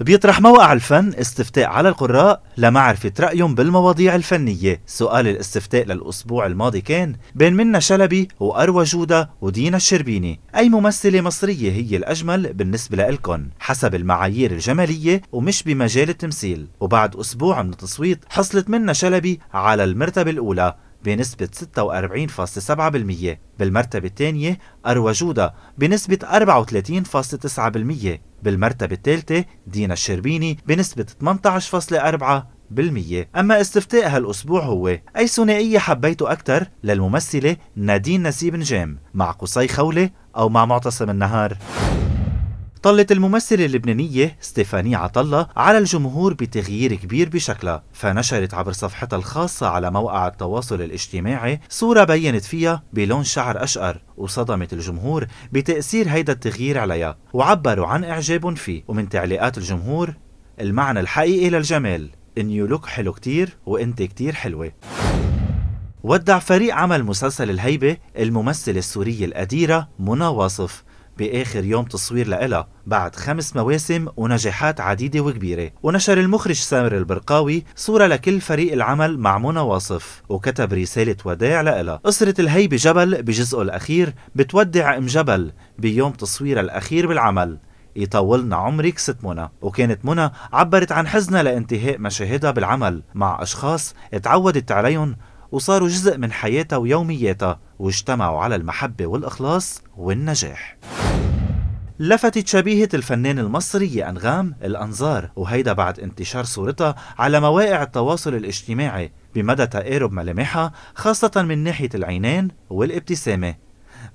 بيطرح موقع الفن استفتاء على القراء لمعرفة رأيهم بالمواضيع الفنية سؤال الاستفتاء للأسبوع الماضي كان بين منا شلبي وأروى جودة ودينا الشربيني أي ممثلة مصرية هي الأجمل بالنسبة لإلكن حسب المعايير الجمالية ومش بمجال التمثيل وبعد أسبوع من التصويت حصلت منا شلبي على المرتبة الأولى بنسبة 46.7% بالمرتبة الثانية أروجودا بنسبة 34.9% بالمرتبة الثالثة دينا الشربيني بنسبة 18.4% بالمية. أما استفتاء هالأسبوع هو أي ثنائية حبيته أكثر للممثلة نادين نسيب نجام مع قصي خولة أو مع معتصم النهار طلت الممثلة اللبنانية ستيفاني عطلة على الجمهور بتغيير كبير بشكلها فنشرت عبر صفحتها الخاصة على موقع التواصل الاجتماعي صورة بينت فيها بلون شعر أشقر وصدمت الجمهور بتأثير هيدا التغيير عليها وعبروا عن إعجابهم فيه ومن تعليقات الجمهور المعنى الحقيقي للجمال النيو لوك حلو كتير وانت كتير حلوة ودع فريق عمل مسلسل الهيبة الممثلة السورية الأديرة منى واصف بآخر يوم تصوير لإلها بعد خمس مواسم ونجاحات عديدة وكبيرة ونشر المخرج سامر البرقاوي صورة لكل فريق العمل مع منى واصف وكتب رسالة وداع لإلها قصرة الهيبة جبل بجزءه الأخير بتودع أم جبل بيوم تصويرها الأخير بالعمل يطولنا عمرك ست منى وكانت منى عبرت عن حزنها لانتهاء مشاهدها بالعمل مع أشخاص تعودت عليهم وصاروا جزء من حياتها ويومياتها واجتمعوا على المحبة والإخلاص والنجاح لفتت شبيهة الفنان المصري أنغام الأنظار وهيدا بعد انتشار صورتها على مواقع التواصل الاجتماعي بمدى تقارب ملامحها خاصة من ناحية العينين والابتسامة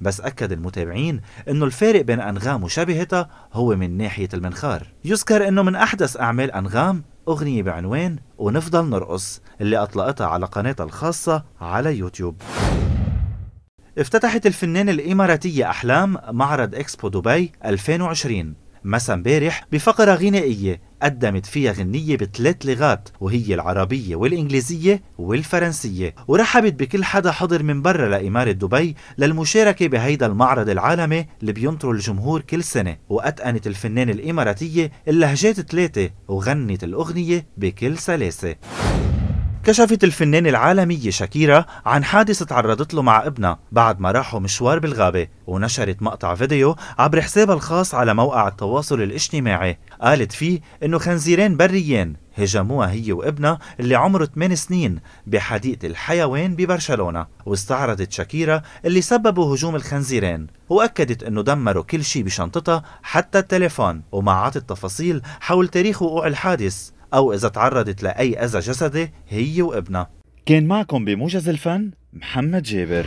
بس أكد المتابعين أنه الفارق بين أنغام وشبيهتها هو من ناحية المنخار يذكر أنه من أحدث أعمال أنغام أغنية بعنوان ونفضل نرقص اللي أطلقتها على قناتها الخاصة على يوتيوب افتتحت الفنانة الإماراتية أحلام معرض إكسبو دبي 2020 مسا امبارح بفقرة غنائية قدمت فيها غنية بثلاث لغات وهي العربية والإنجليزية والفرنسية ورحبت بكل حدا حضر من برا لإمارة دبي للمشاركة بهيدا المعرض العالمي اللي بينطر الجمهور كل سنة وأتقنت الفنانة الإماراتية اللهجات ثلاثة وغنت الأغنية بكل سلاسة كشفت الفنانة العالمية شاكيرا عن حادث تعرضت له مع ابنها بعد ما راحوا مشوار بالغابة ونشرت مقطع فيديو عبر حسابها الخاص على موقع التواصل الاجتماعي قالت فيه انه خنزيرين بريين هجموها هي وابنها اللي عمره 8 سنين بحديقة الحيوان ببرشلونة واستعرضت شاكيرا اللي سببوا هجوم الخنزيرين وأكدت أنه دمروا كل شيء بشنطتها حتى التليفون وما عطت تفاصيل حول تاريخ وقوع الحادث أو إذا تعرضت لأي أذى جسدي هي وابنها كان معكم بموجز الفن محمد جابر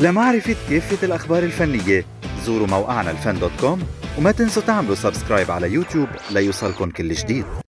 لمعرفة كافة الأخبار الفنية زوروا موقعنا الفن دوت كوم وما تنسوا تعملوا سبسكرايب على يوتيوب ليوصلكم كل جديد